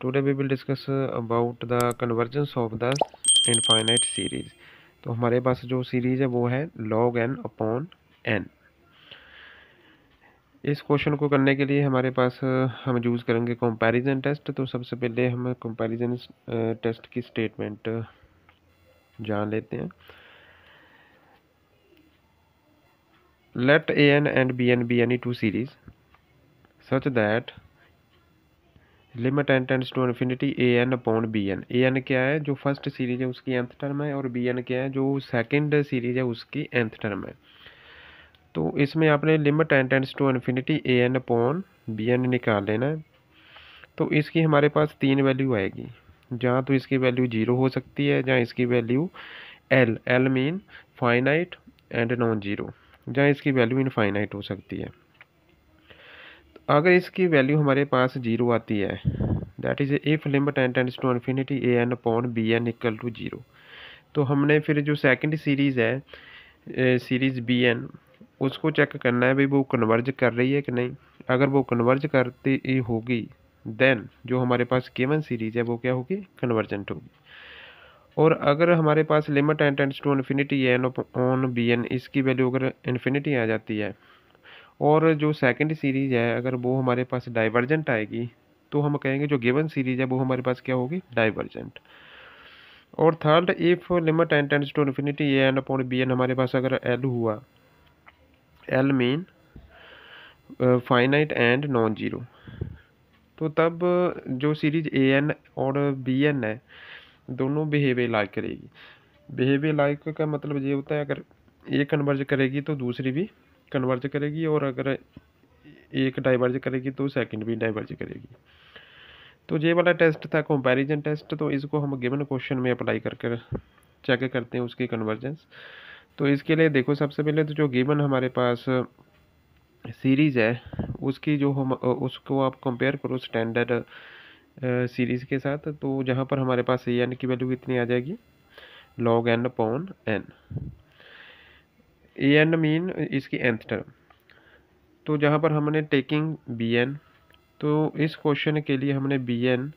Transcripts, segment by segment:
today we will discuss about the convergence of the infinite series तो हमारे पास जो series है वो है log n अपॉन n इस क्वेश्चन को करने के लिए हमारे पास हम यूज़ करेंगे कंपैरिजन टेस्ट तो सबसे पहले हम कंपैरिजन टेस्ट की स्टेटमेंट जान लेते हैं let A N and B N B N E two series such that limit N tends to infinity A N upon B N A N क्या है जो फर्स्ट सीरीज है उसकी एंथ टर्म है और बी एन क्या है जो सेकेंड सीरीज है उसकी एंथ टर्म है तो इसमें आपने limit N tends to infinity A N upon B N निकाल लेना है तो इसकी हमारे पास तीन वैल्यू आएगी जहाँ तो इसकी वैल्यू जीरो हो सकती है जहाँ इसकी value L L mean finite and non zero जहाँ इसकी वैल्यू इनफाइनाइट हो सकती है अगर इसकी वैल्यू हमारे पास जीरो आती है that is if limit N tends to infinity A N upon B N equal to zero तो हमने फिर जो सेकंड सीरीज़ है सीरीज़ बी एन उसको चेक करना है भाई वो कन्वर्ज कर रही है कि नहीं अगर वो कन्वर्ज करती होगी देन जो हमारे पास केवन सीरीज़ है वो क्या होगी कन्वर्जेंट होगी और अगर हमारे पास limit N tends to infinity N on B N इसकी वैल्यू अगर इन्फिनिटी आ जाती है और जो सेकंड सीरीज़ है अगर वो हमारे पास डाइवर्जेंट आएगी तो हम कहेंगे जो गिवन सीरीज़ है वो हमारे पास क्या होगी डाइवर्जेंट और third if limit N tends to infinity A N upon B N हमारे पास अगर एल हुआ L mean finite and non zero तो तब जो सीरीज ए एन और बी एन है दोनों बिहेवियर लाइक करेगी बिहेवियर लाइक का मतलब ये होता है अगर ये कन्वर्ज करेगी तो दूसरी भी कन्वर्ज करेगी और अगर एक डाइवर्ज करेगी तो सेकंड भी डाइवर्ज करेगी तो ये वाला टेस्ट था कंपैरिजन टेस्ट तो इसको हम गिवन क्वेश्चन में अप्लाई कर कर चेक करते हैं उसकी कन्वर्जेंस तो इसके लिए देखो सबसे पहले तो जो गिवन हमारे पास सीरीज़ है उसकी जो हम उसको आप कंपेयर करो स्टैंडर्ड सीरीज़ के साथ तो जहाँ पर हमारे पास ए एन की वैल्यू कितनी आ जाएगी log N upon N A N mean इसकी एंथ टर्म तो जहाँ पर हमने टेकिंग बी एन तो इस क्वेश्चन के लिए हमने B N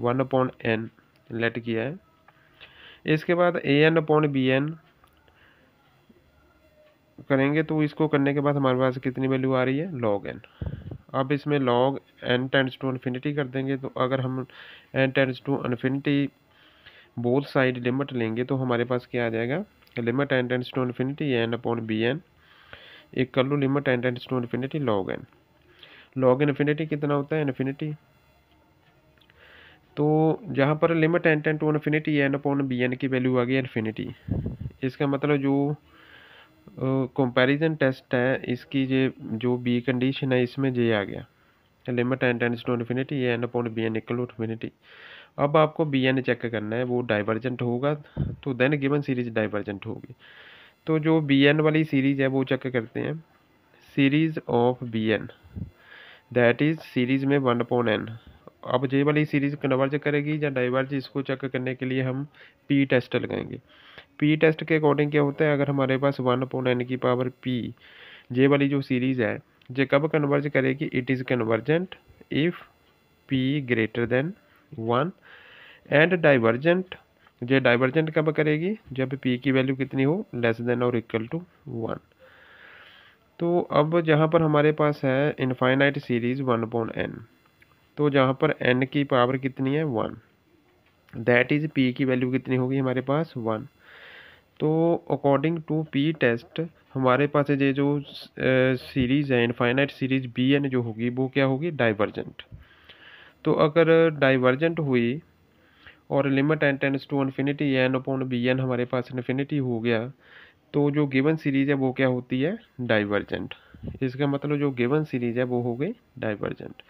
one upon N let किया है इसके बाद A N upon B N करेंगे तो इसको करने के बाद हमारे पास कितनी वैल्यू आ रही है लॉग एन अब इसमें log N tends to infinity कर देंगे तो अगर हम N tends to infinity both side limit लेंगे तो हमारे पास क्या आ जाएगा limit N tends to infinity N upon B N एक कर लूँ limit N tends to infinity log N log कितना होता है इन्फिनिटी तो जहाँ पर limit N tends to infinity N upon B N की वैल्यू आ गई इन्फिनिटी इसका मतलब जो कंपैरिजन uh, टेस्ट है इसकी ये जो बी कंडीशन है इसमें जे आ गया limit N tends to infinity N upon B N equal to infinity अब आपको बी एन चेक करना है वो डाइवर्जेंट होगा तो देन गिवन सीरीज डाइवर्जेंट होगी तो जो बी एन वाली सीरीज़ है वो चेक करते हैं series of b n that is series में वन पॉइंट एन अब जे वाली सीरीज़ कन्वर्ज करेगी या डाइवर्ज इसको चेक करने के लिए हम पी टेस्ट लगाएंगे पी टेस्ट के अकॉर्डिंग क्या होता है अगर हमारे पास वन पॉइंट एन की पावर पी जे वाली जो सीरीज़ है जे कब कन्वर्ज करेगी it is convergent if p greater than one and divergent ये डाइवर्जेंट कब करेगी जब पी की वैल्यू कितनी हो लेस देन और इक्वल टू वन तो अब जहाँ पर हमारे पास है infinite series one point N तो जहाँ पर एन की पावर कितनी है वन दैट इज़ पी की वैल्यू कितनी होगी हमारे पास वन तो अकॉर्डिंग टू पी टेस्ट हमारे पास ये जो सीरीज़ है इनफाइनाइट सीरीज़ बी एन जो होगी वो क्या होगी डाइवर्जेंट तो अगर डाइवर्जेंट हुई और limit N tends to infinity N upon B N हमारे पास इन्फिनिटी हो गया तो जो गिवन सीरीज़ है वो क्या होती है डाइवर्जेंट इसका मतलब जो गिवन सीरीज़ है वो हो गई डाइवर्जेंट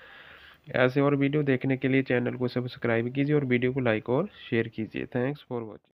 ऐसे और वीडियो देखने के लिए चैनल को सब्सक्राइब कीजिए और वीडियो को लाइक और शेयर कीजिए थैंक्स फॉर वॉचिंग